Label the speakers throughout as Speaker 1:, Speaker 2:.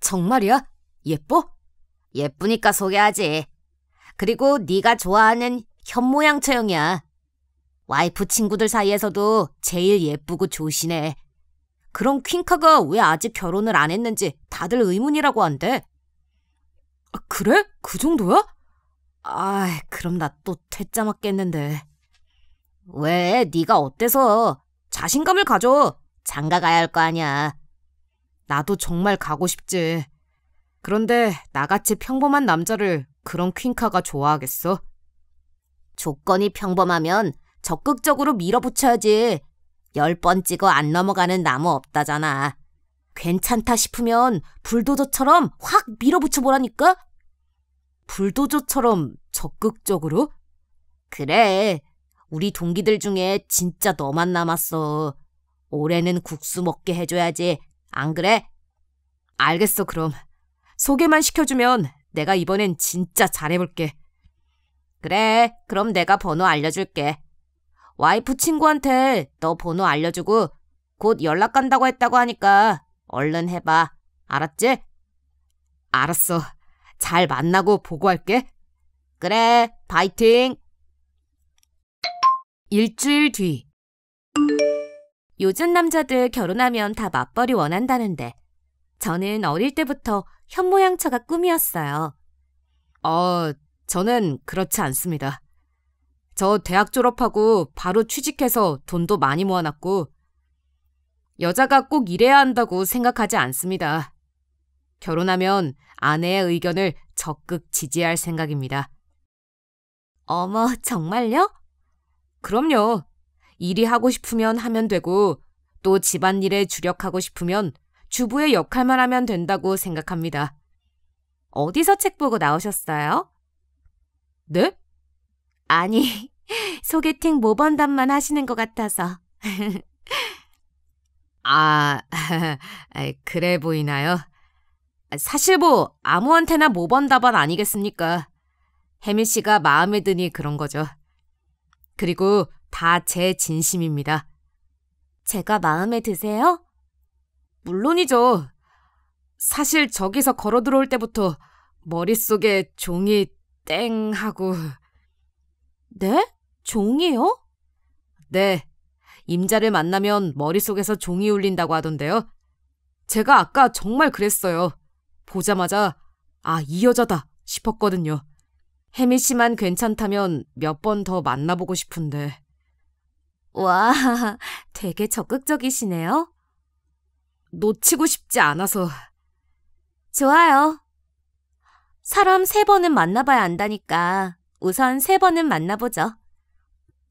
Speaker 1: 정말이야? 예뻐? 예쁘니까 소개하지. 그리고 네가 좋아하는 현모양 처형이야. 와이프 친구들 사이에서도 제일 예쁘고 조신해. 그럼 퀸카가 왜 아직 결혼을 안 했는지 다들 의문이라고 한대. 아, 그래? 그 정도야? 아, 그럼 나 또 퇴짜 맞겠는데. 왜? 네가 어때서? 자신감을 가져. 장가 가야 할 거 아니야. 나도 정말 가고 싶지. 그런데 나같이 평범한 남자를 그런 퀸카가 좋아하겠어? 조건이 평범하면 적극적으로 밀어붙여야지. 열 번 찍어 안 넘어가는 나무 없다잖아. 괜찮다 싶으면 불도저처럼 확 밀어붙여보라니까? 불도저처럼 적극적으로? 그래. 우리 동기들 중에 진짜 너만 남았어. 올해는 국수 먹게 해줘야지 안 그래? 알겠어, 그럼. 소개만 시켜주면 내가 이번엔 진짜 잘해볼게. 그래, 그럼 내가 번호 알려줄게. 와이프 친구한테 너 번호 알려주고 곧 연락 간다고 했다고 하니까 얼른 해봐. 알았지? 알았어. 잘 만나고 보고할게. 그래, 파이팅! 일주일 뒤. 요즘 남자들 결혼하면 다 맞벌이 원한다는데 저는 어릴 때부터 현모양처가 꿈이었어요. 어, 저는 그렇지 않습니다. 저 대학 졸업하고 바로 취직해서 돈도 많이 모아놨고 여자가 꼭 일해야 한다고 생각하지 않습니다. 결혼하면 아내의 의견을 적극 지지할 생각입니다. 어머, 정말요? 그럼요. 일이 하고 싶으면 하면 되고 또 집안일에 주력하고 싶으면 주부의 역할만 하면 된다고 생각합니다. 어디서 책 보고 나오셨어요? 네? 아니, 소개팅 모범답만 하시는 것 같아서. 아, 그래 보이나요? 사실 뭐 아무한테나 모범 답안 아니겠습니까? 혜미 씨가 마음에 드니 그런 거죠. 그리고 다제 진심입니다. 제가 마음에 드세요? 물론이죠. 사실 저기서 걸어 들어올 때부터 머릿속에 종이 땡 하고. 네? 종이요? 네. 임자를 만나면 머릿속에서 종이 울린다고 하던데요. 제가 아까 정말 그랬어요. 보자마자, 아, 이 여자다 싶었거든요. 혜미 씨만 괜찮다면 몇 번 더 만나보고 싶은데. 와, 되게 적극적이시네요. 놓치고 싶지 않아서. 좋아요. 사람 세 번은 만나봐야 안다니까 우선 세 번은 만나보죠.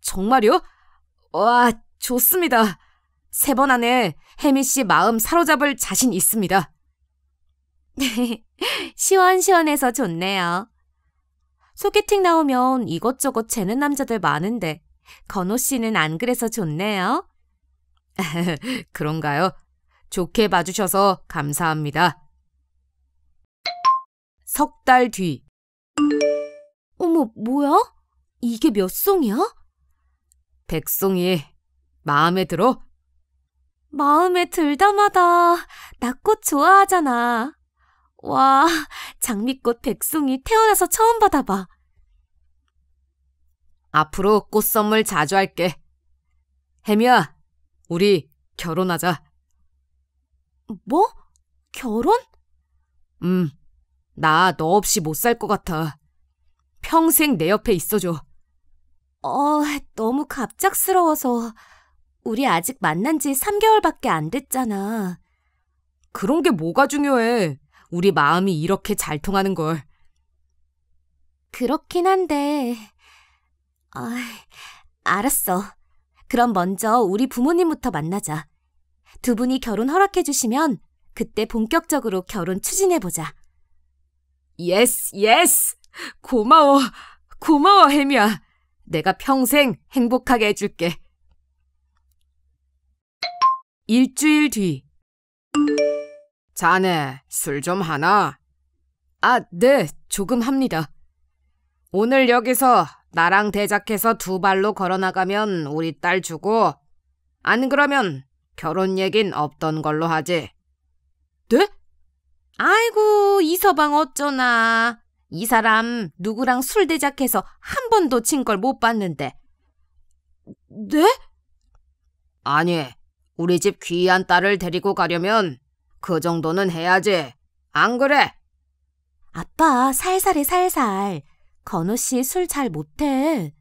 Speaker 1: 정말요? 와, 좋습니다. 세 번 안에 혜미 씨 마음 사로잡을 자신 있습니다. 시원시원해서 좋네요. 소개팅 나오면 이것저것 재는 남자들 많은데 건호 씨는 안 그래서 좋네요. 그런가요? 좋게 봐주셔서 감사합니다. 석 달 뒤. 어머, 뭐야? 이게 몇 송이야? 백송이 마음에 들어? 마음에 들다마다 나 꽃 좋아하잖아. 와, 장미꽃 백송이 태어나서 처음 받아봐. 앞으로 꽃 선물 자주 할게. 혜미야, 우리 결혼하자. 뭐? 결혼? 음, 나 너 없이 못 살 것 같아. 평생 내 옆에 있어줘. 어, 너무 갑작스러워서. 우리 아직 만난 지 3개월밖에 안 됐잖아. 그런 게 뭐가 중요해. 우리 마음이 이렇게 잘 통하는 걸. 그렇긴 한데, 아, 알았어. 그럼 먼저 우리 부모님부터 만나자. 두 분이 결혼 허락해주시면 그때 본격적으로 결혼 추진해보자. 예스, 예스! 고마워, 고마워, 혜미야. 내가 평생 행복하게 해줄게. 일주일 뒤. 자네, 술 좀 하나? 아, 네, 조금 합니다. 오늘 여기서 나랑 대작해서 두 발로 걸어나가면 우리 딸 주고 안 그러면 결혼 얘긴 없던 걸로 하지. 네? 아이고 이 서방 어쩌나. 이 사람 누구랑 술 대작해서 한 번도 친 걸 못 봤는데. 네? 아니, 우리 집 귀한 딸을 데리고 가려면 그 정도는 해야지. 안 그래? 아빠, 살살해, 살살. 건우씨술잘 못해.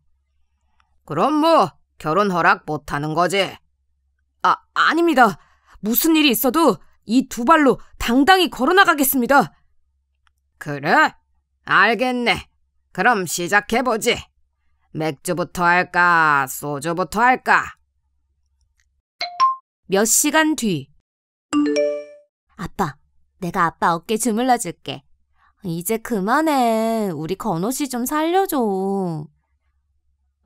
Speaker 1: 그럼 뭐 결혼 허락 못하는 거지? 아, 아닙니다. 무슨 일이 있어도 이 두 발로 당당히 걸어나가겠습니다. 그래? 알겠네. 그럼 시작해보지. 맥주부터 할까, 소주부터 할까? 몇 시간 뒤. 아빠, 내가 아빠 어깨 주물러 줄게. 이제 그만해. 우리 건호 씨 좀 살려줘.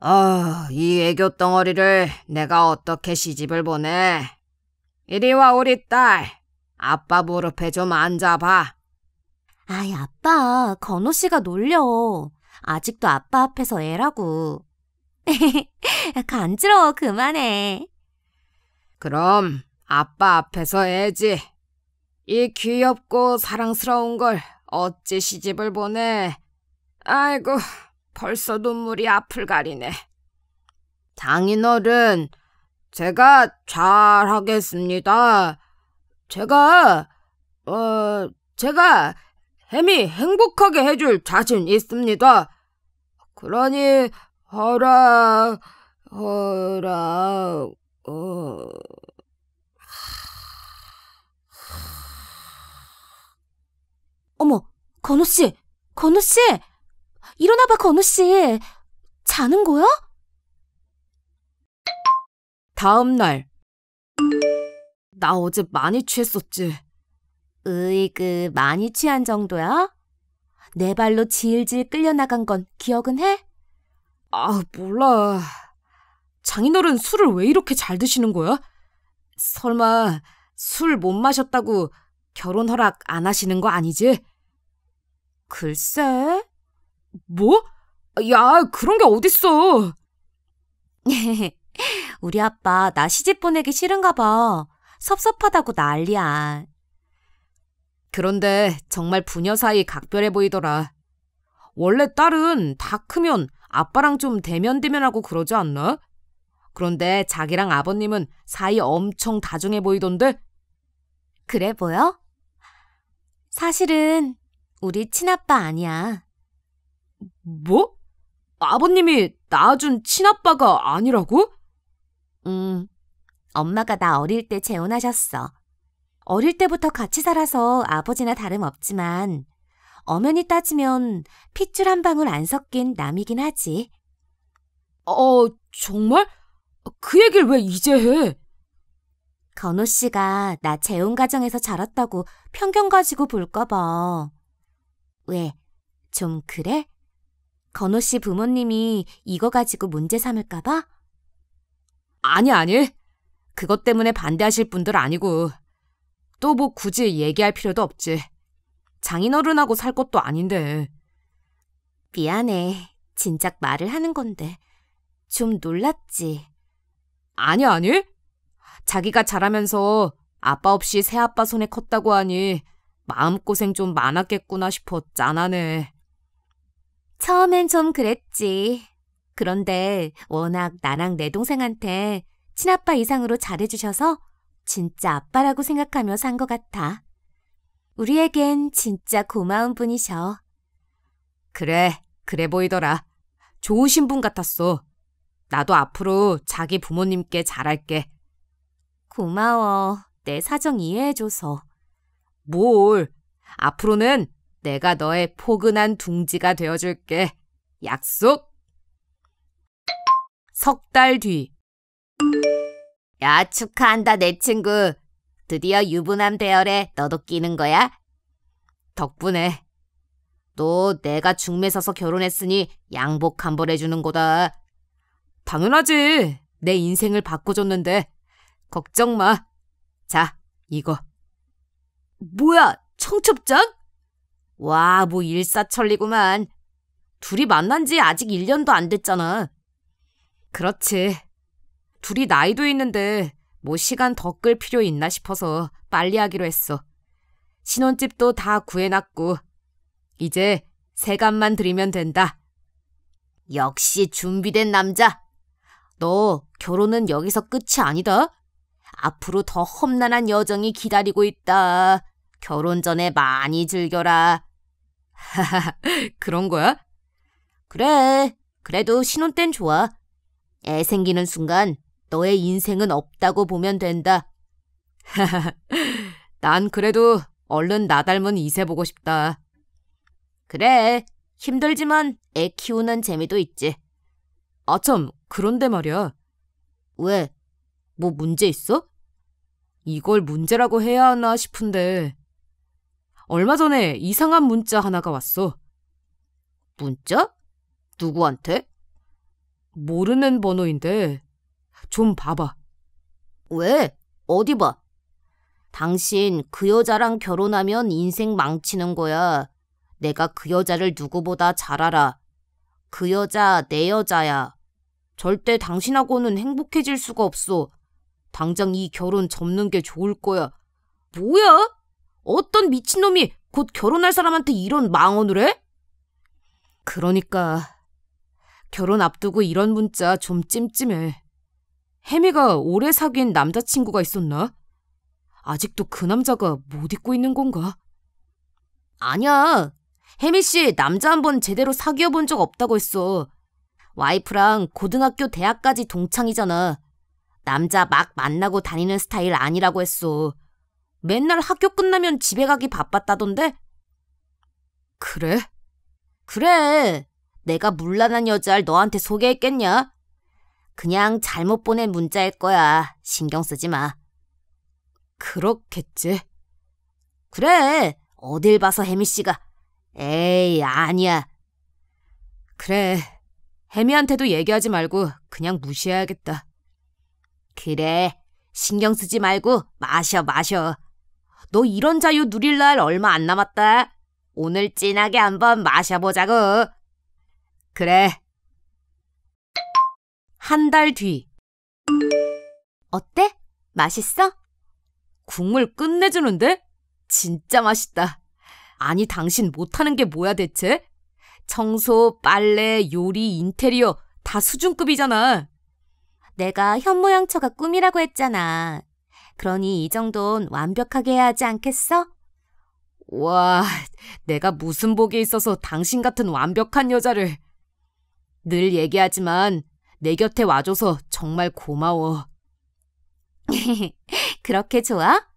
Speaker 1: 아, 이 애교 덩어리를 내가 어떻게 시집을 보내? 이리 와, 우리 딸. 아빠 무릎에 좀 앉아봐. 아이, 아빠. 건호 씨가 놀려. 아직도 아빠 앞에서 애라고. 간지러워, 그만해. 그럼 아빠 앞에서 애지. 이 귀엽고 사랑스러운 걸 어찌 시집을 보내? 아이고, 벌써 눈물이 앞을 가리네. 장인어른, 제가 잘하겠습니다. 제가, 어, 제가 햄이 행복하게 해줄 자신 있습니다. 그러니, 허락, 허락, 어... 어머, 건우 씨, 건우 씨, 일어나봐, 건우 씨. 자는 거야? 다음 날. 나 어제 많이 취했었지. 으이그, 많이 취한 정도야? 내 발로 질질 끌려나간 건 기억은 해? 아, 몰라. 장인어른 술을 왜 이렇게 잘 드시는 거야? 설마 술 못 마셨다고 결혼 허락 안 하시는 거 아니지? 글쎄. 뭐? 야, 그런 게 어딨어. 우리 아빠 나 시집 보내기 싫은가 봐. 섭섭하다고 난리야. 그런데 정말 부녀 사이 각별해 보이더라. 원래 딸은 다 크면 아빠랑 좀 대면대면하고 그러지 않나? 그런데 자기랑 아버님은 사이 엄청 다중해 보이던데? 그래 보여? 사실은 우리 친아빠 아니야. 뭐? 아버님이 낳아준 친아빠가 아니라고? 음, 엄마가 나 어릴 때 재혼하셨어. 어릴 때부터 같이 살아서 아버지나 다름없지만 엄연히 따지면 핏줄 한 방울 안 섞인 남이긴 하지. 어, 정말? 그 얘기를 왜 이제 해? 건호 씨가 나 재혼 가정에서 자랐다고 편견 가지고 볼까 봐. 왜, 좀 그래? 건호 씨 부모님이 이거 가지고 문제 삼을까봐? 아니, 아니. 그것 때문에 반대하실 분들 아니고. 또 뭐 굳이 얘기할 필요도 없지. 장인어른하고 살 것도 아닌데. 미안해. 진작 말을 하는 건데. 좀 놀랐지. 아니, 아니. 자기가 자라면서 아빠 없이 새아빠 손에 컸다고 하니 마음고생 좀 많았겠구나 싶어 짠하네. 처음엔 좀 그랬지. 그런데 워낙 나랑 내 동생한테 친아빠 이상으로 잘해주셔서 진짜 아빠라고 생각하며 산 것 같아. 우리에겐 진짜 고마운 분이셔. 그래, 그래 보이더라. 좋으신 분 같았어. 나도 앞으로 자기 부모님께 잘할게. 고마워. 내 사정 이해해줘서. 뭘. 앞으로는 내가 너의 포근한 둥지가 되어줄게. 약속! 석 달 뒤. 야, 축하한다, 내 친구. 드디어 유부남 대열에 너도 끼는 거야? 덕분에. 너 내가 중매 서서 결혼했으니 양복 한 벌 해주는 거다. 당연하지. 내 인생을 바꿔줬는데. 걱정 마. 자, 이거. 뭐야, 청첩장? 와, 뭐 일사천리구만. 둘이 만난 지 아직 1년도 안 됐잖아. 그렇지. 둘이 나이도 있는데 뭐 시간 더 끌 필요 있나 싶어서 빨리 하기로 했어. 신혼집도 다 구해놨고 이제 세감만 드리면 된다. 역시 준비된 남자. 너 결혼은 여기서 끝이 아니다. 앞으로 더 험난한 여정이 기다리고 있다. 결혼 전에 많이 즐겨라. 하하, 그런 거야? 그래, 그래도 신혼 땐 좋아. 애 생기는 순간 너의 인생은 없다고 보면 된다. 하하, 난 그래도 얼른 나 닮은 이세 보고 싶다. 그래, 힘들지만 애 키우는 재미도 있지. 아참, 그런데 말이야. 왜? 뭐 문제 있어? 이걸 문제라고 해야 하나 싶은데. 얼마 전에 이상한 문자 하나가 왔어. 문자? 누구한테? 모르는 번호인데. 좀 봐봐. 왜? 어디 봐. 당신 그 여자랑 결혼하면 인생 망치는 거야. 내가 그 여자를 누구보다 잘 알아. 그 여자 내 여자야. 절대 당신하고는 행복해질 수가 없어. 당장 이 결혼 접는 게 좋을 거야. 뭐야? 어떤 미친놈이 곧 결혼할 사람한테 이런 망언을 해? 그러니까 결혼 앞두고 이런 문자 좀 찜찜해. 혜미가 오래 사귄 남자친구가 있었나? 아직도 그 남자가 못 잊고 있는 건가? 아니야. 혜미 씨 남자 한번 제대로 사귀어 본 적 없다고 했어. 와이프랑 고등학교 대학까지 동창이잖아. 남자 막 만나고 다니는 스타일 아니라고 했어. 맨날 학교 끝나면 집에 가기 바빴다던데? 그래? 그래. 내가 물란한 여자를 너한테 소개했겠냐? 그냥 잘못 보낸 문자일 거야. 신경 쓰지 마. 그렇겠지. 그래. 어딜 봐서 혜미 씨가. 에이, 아니야. 그래. 혜미한테도 얘기하지 말고 그냥 무시해야겠다. 그래, 신경 쓰지 말고 마셔, 마셔. 너 이런 자유 누릴 날 얼마 안 남았다. 오늘 진하게 한번 마셔보자고. 그래. 한 달 뒤. 어때? 맛있어? 국물 끝내주는데? 진짜 맛있다. 아니, 당신 못하는 게 뭐야 대체? 청소, 빨래, 요리, 인테리어 다 수준급이잖아. 내가 현모양처가 꿈이라고 했잖아. 그러니 이 정도는 완벽하게 해야 하지 않겠어? 와, 내가 무슨 복이 있어서 당신 같은 완벽한 여자를. 늘 얘기하지만 내 곁에 와줘서 정말 고마워. 그렇게 좋아?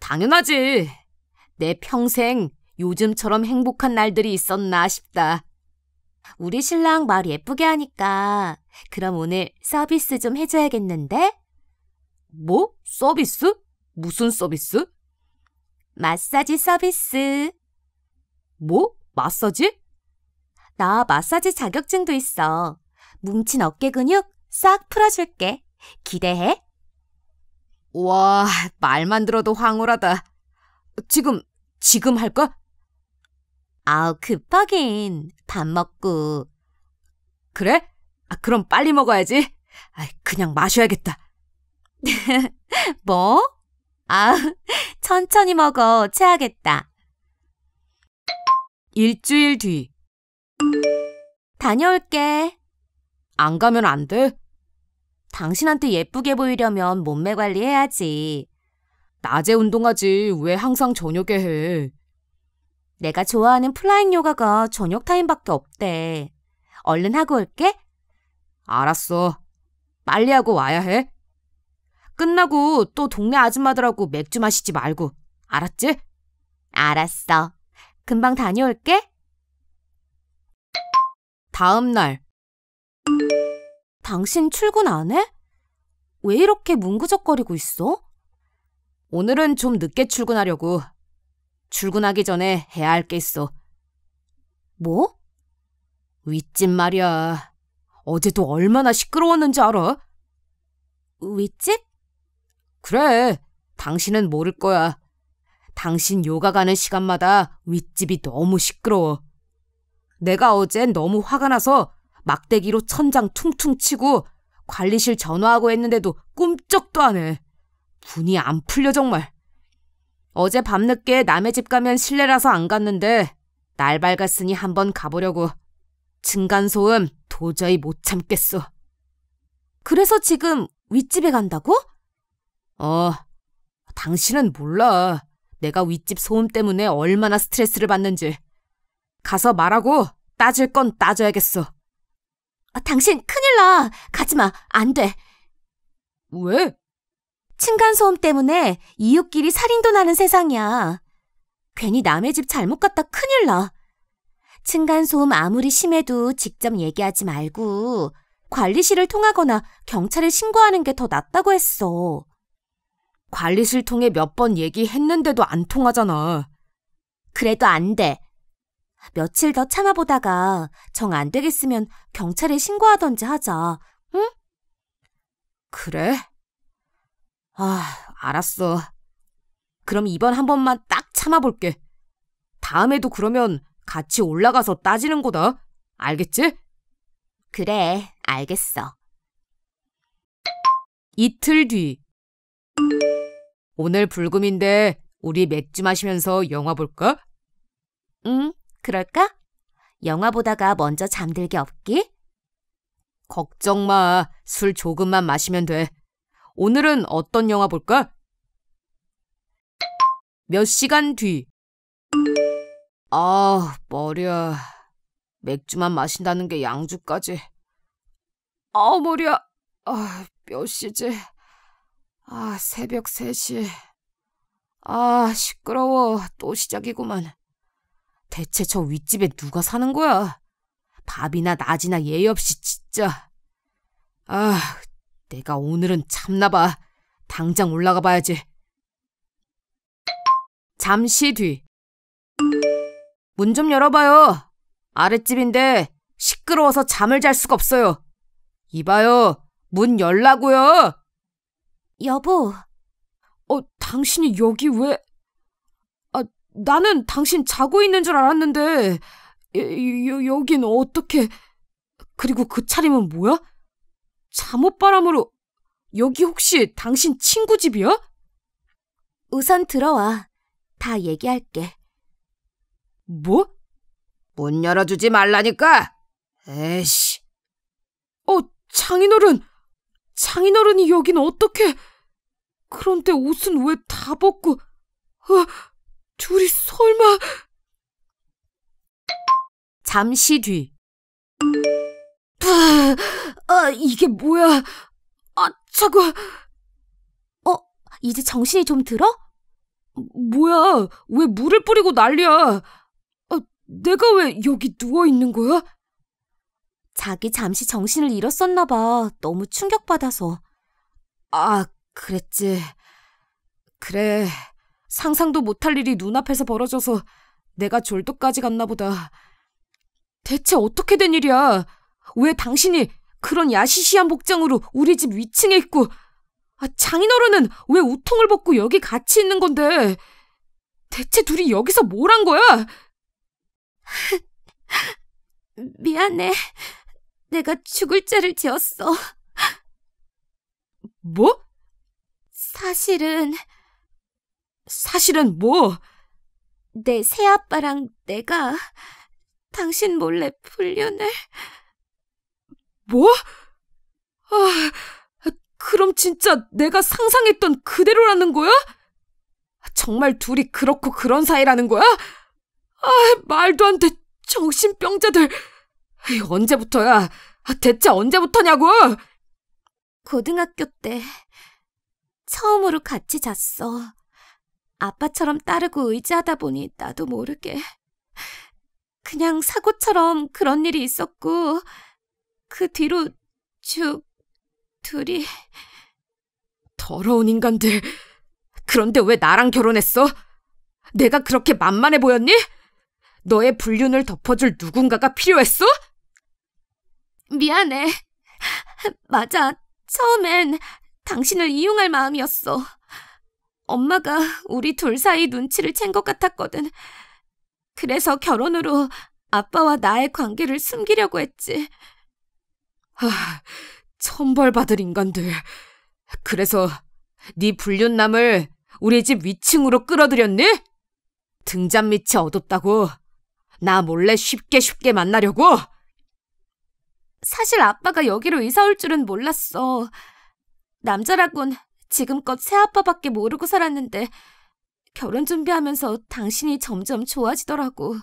Speaker 1: 당연하지. 내 평생 요즘처럼 행복한 날들이 있었나 싶다. 우리 신랑 말 예쁘게 하니까 그럼 오늘 서비스 좀 해줘야겠는데? 뭐? 서비스? 무슨 서비스? 마사지 서비스. 뭐? 마사지? 나 마사지 자격증도 있어. 뭉친 어깨 근육 싹 풀어줄게. 기대해. 와, 말만 들어도 황홀하다. 지금, 지금 할까? 아우, 급하긴. 밥 먹고. 그래? 그럼 빨리 먹어야지. 아이, 그냥 마셔야겠다. 뭐? 아, 천천히 먹어. 체하겠다. 일주일 뒤. 다녀올게. 안 가면 안 돼? 당신한테 예쁘게 보이려면 몸매 관리해야지. 낮에 운동하지 왜 항상 저녁에 해? 내가 좋아하는 플라잉 요가가 저녁 타임밖에 없대. 얼른 하고 올게. 알았어. 빨리 하고 와야 해. 끝나고 또 동네 아줌마들하고 맥주 마시지 말고. 알았지? 알았어. 금방 다녀올게. 다음 날. 당신 출근 안 해? 왜 이렇게 뭉그적거리고 있어? 오늘은 좀 늦게 출근하려고. 출근하기 전에 해야 할 게 있어. 뭐? 윗집 말이야. 어제도 얼마나 시끄러웠는지 알아? 윗집? 그래. 당신은 모를 거야. 당신 요가 가는 시간마다 윗집이 너무 시끄러워. 내가 어젠 너무 화가 나서 막대기로 천장 퉁퉁 치고 관리실 전화하고 했는데도 꿈쩍도 안 해. 분이 안 풀려 정말. 어제 밤늦게 남의 집 가면 실례라서안 갔는데 날 밝았으니 한번 가보려고 층간소음 도저히 못참겠어 그래서 지금 윗집에 간다고? 어, 당신은 몰라. 내가 윗집 소음 때문에 얼마나 스트레스를 받는지. 가서 말하고 따질 건 따져야겠어. 아, 당신 큰일 나. 가지 마. 안 돼. 왜? 층간소음 때문에 이웃끼리 살인도 나는 세상이야. 괜히 남의 집 잘못 갔다 큰일 나. 층간소음 아무리 심해도 직접 얘기하지 말고 관리실을 통하거나 경찰에 신고하는 게 더 낫다고 했어. 관리실 통해 몇 번 얘기했는데도 안 통하잖아. 그래도 안 돼. 며칠 더 참아보다가 정 안 되겠으면 경찰에 신고하던지 하자. 응? 그래? 아, 알았어. 그럼 이번 한 번만 딱 참아볼게. 다음에도 그러면 같이 올라가서 따지는 거다. 알겠지? 그래, 알겠어. 이틀 뒤. 오늘 불금인데 우리 맥주 마시면서 영화 볼까? 응, 그럴까? 영화 보다가 먼저 잠들게 없기? 걱정 마. 술 조금만 마시면 돼. 오늘은 어떤 영화 볼까? 몇 시간 뒤. 아, 머리야. 맥주만 마신다는 게 양주까지. 아, 머리야. 아, 몇 시지? 아, 새벽 3시. 아, 시끄러워. 또 시작이구만. 대체 저 윗집에 누가 사는 거야? 밥이나 낮이나 예의 없이 진짜. 아, 내가 오늘은 참나 봐. 당장 올라가 봐야지. 잠시 뒤. 문좀 열어봐요. 아랫집인데 시끄러워서 잠을 잘 수가 없어요. 이봐요. 문 열라고요. 여보. 어, 당신이 여기 왜? 아, 나는 당신 자고 있는 줄 알았는데 여, 여긴 어떻게? 그리고 그 차림은 뭐야? 잠옷바람으로 여기 혹시 당신 친구 집이야? 우선 들어와. 다 얘기할게. 뭐? 문 열어주지 말라니까! 에이씨. 어, 장인어른! 장인어른이 여긴 어떻게? 그런데 옷은 왜 다 벗고? 어, 둘이 설마? 잠시 뒤. 푸, 아, 아, 이게 뭐야? 아, 차고. 어, 이제 정신이 좀 들어? 뭐야? 왜 물을 뿌리고 난리야? 내가 왜 여기 누워 있는 거야? 자기 잠시 정신을 잃었었나 봐. 너무 충격받아서. 아, 그랬지. 그래. 상상도 못할 일이 눈앞에서 벌어져서 내가 졸도까지 갔나 보다. 대체 어떻게 된 일이야? 왜 당신이 그런 야시시한 복장으로 우리 집 위층에 있고, 아, 장인어른은 왜 우통을 벗고 여기 같이 있는 건데? 대체 둘이 여기서 뭘 한 거야? 미안해. 내가 죽을 죄를 지었어. 뭐? 사실은 사실은 뭐? 내 새아빠랑 내가 당신 몰래 불륜을 뭐? 아, 그럼 진짜 내가 상상했던 그대로라는 거야? 정말 둘이 그렇고 그런 사이라는 거야? 아, 말도 안 돼. 정신병자들. 언제부터야? 아, 대체 언제부터냐고! 고등학교 때 처음으로 같이 잤어. 아빠처럼 따르고 의지하다 보니 나도 모르게. 그냥 사고처럼 그런 일이 있었고, 그 뒤로 쭉 둘이. 더러운 인간들. 그런데 왜 나랑 결혼했어? 내가 그렇게 만만해 보였니? 너의 불륜을 덮어줄 누군가가 필요했어? 미안해. 맞아. 처음엔 당신을 이용할 마음이었어. 엄마가 우리 둘 사이 눈치를 챈 것 같았거든. 그래서 결혼으로 아빠와 나의 관계를 숨기려고 했지. 하, 천벌받을 인간들. 그래서 네 불륜남을 우리 집 위층으로 끌어들였니? 등잔 밑이 어둡다고 나 몰래 쉽게 쉽게 만나려고? 사실 아빠가 여기로 이사 올 줄은 몰랐어. 남자라곤 지금껏 새아빠밖에 모르고 살았는데 결혼 준비하면서 당신이 점점 좋아지더라고.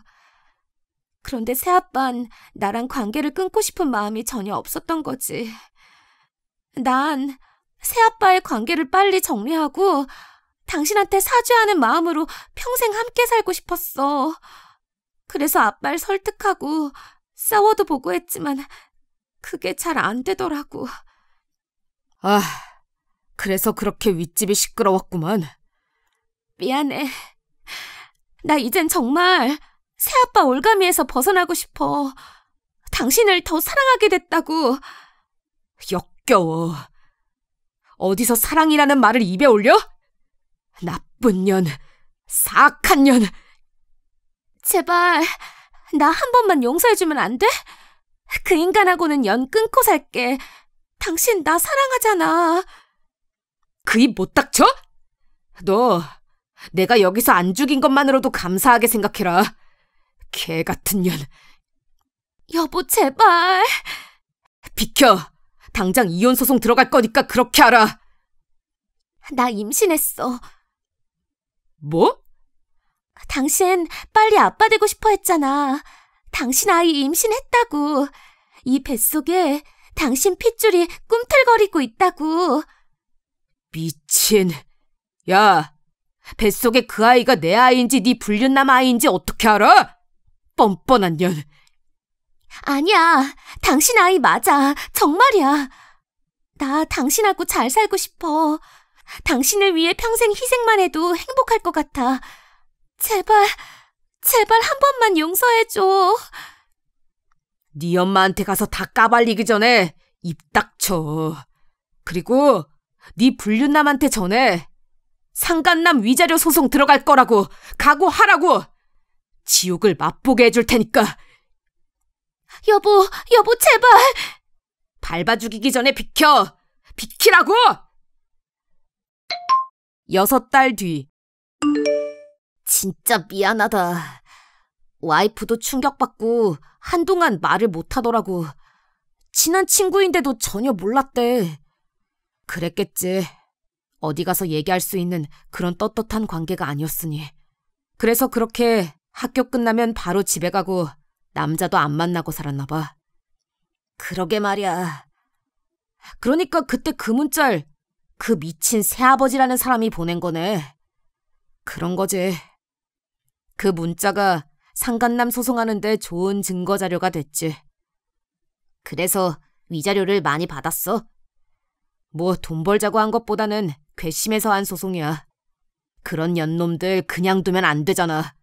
Speaker 1: 그런데 새아빤 나랑 관계를 끊고 싶은 마음이 전혀 없었던 거지. 난 새아빠의 관계를 빨리 정리하고 당신한테 사죄하는 마음으로 평생 함께 살고 싶었어. 그래서 아빠를 설득하고 싸워도 보고 했지만 그게 잘 안 되더라고. 아, 그래서 그렇게 윗집이 시끄러웠구만. 미안해. 나 이젠 정말 새아빠 올가미에서 벗어나고 싶어. 당신을 더 사랑하게 됐다고. 역겨워. 어디서 사랑이라는 말을 입에 올려? 나쁜 년, 사악한 년. 제발, 나 한 번만 용서해주면 안 돼? 그 인간하고는 연 끊고 살게. 당신 나 사랑하잖아. 그 입 못 닥쳐? 너, 내가 여기서 안 죽인 것만으로도 감사하게 생각해라. 개 같은 년. 여보, 제발. 비켜. 당장 이혼 소송 들어갈 거니까 그렇게 하라. 나 임신했어. 뭐? 당신 빨리 아빠 되고 싶어 했잖아. 당신 아이 임신했다고. 이 뱃속에 당신 핏줄이 꿈틀거리고 있다고. 미친. 야, 뱃속에 그 아이가 내 아이인지 네 불륜남 아이인지 어떻게 알아? 뻔뻔한 년. 아니야, 당신 아이 맞아. 정말이야. 나 당신하고 잘 살고 싶어. 당신을 위해 평생 희생만 해도 행복할 것 같아. 제발, 제발 한 번만 용서해줘. 네 엄마한테 가서 다 까발리기 전에 입 닥쳐. 그리고 네 불륜남한테 전해 상간남 위자료 소송 들어갈 거라고 각오하라고. 지옥을 맛보게 해줄 테니까. 여보, 여보 제발. 밟아 죽이기 전에 비켜. 비키라고. 여섯 달 뒤. 진짜 미안하다. 와이프도 충격받고 한동안 말을 못하더라고. 친한 친구인데도 전혀 몰랐대. 그랬겠지. 어디 가서 얘기할 수 있는 그런 떳떳한 관계가 아니었으니. 그래서 그렇게 학교 끝나면 바로 집에 가고 남자도 안 만나고 살았나 봐. 그러게 말이야. 그러니까 그때 그 문자를 그 미친 새아버지라는 사람이 보낸 거네. 그런 거지. 그 문자가 상간남 소송하는데 좋은 증거 자료가 됐지. 그래서 위자료를 많이 받았어. 뭐 돈 벌자고 한 것보다는 괘씸해서 한 소송이야. 그런 연놈들 그냥 두면 안 되잖아.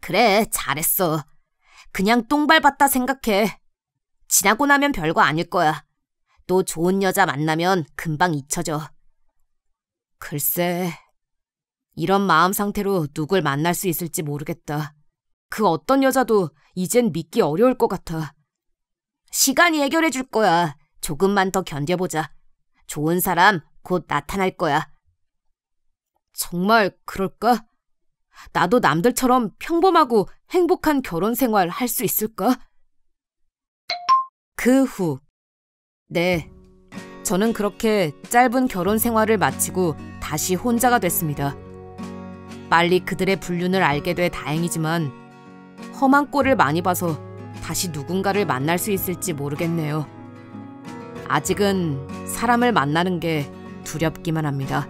Speaker 1: 그래, 잘했어. 그냥 똥밟았다 생각해. 지나고 나면 별거 아닐 거야. 또 좋은 여자 만나면 금방 잊혀져. 글쎄, 이런 마음 상태로 누굴 만날 수 있을지 모르겠다. 그 어떤 여자도 이젠 믿기 어려울 것 같아. 시간이 해결해 줄 거야. 조금만 더 견뎌보자. 좋은 사람 곧 나타날 거야. 정말 그럴까? 나도 남들처럼 평범하고 행복한 결혼 생활 할 수 있을까? 그 후. 네. 저는 그렇게 짧은 결혼 생활을 마치고 다시 혼자가 됐습니다. 빨리 그들의 불륜을 알게 돼 다행이지만 험한 꼴을 많이 봐서 다시 누군가를 만날 수 있을지 모르겠네요. 아직은 사람을 만나는 게 두렵기만 합니다.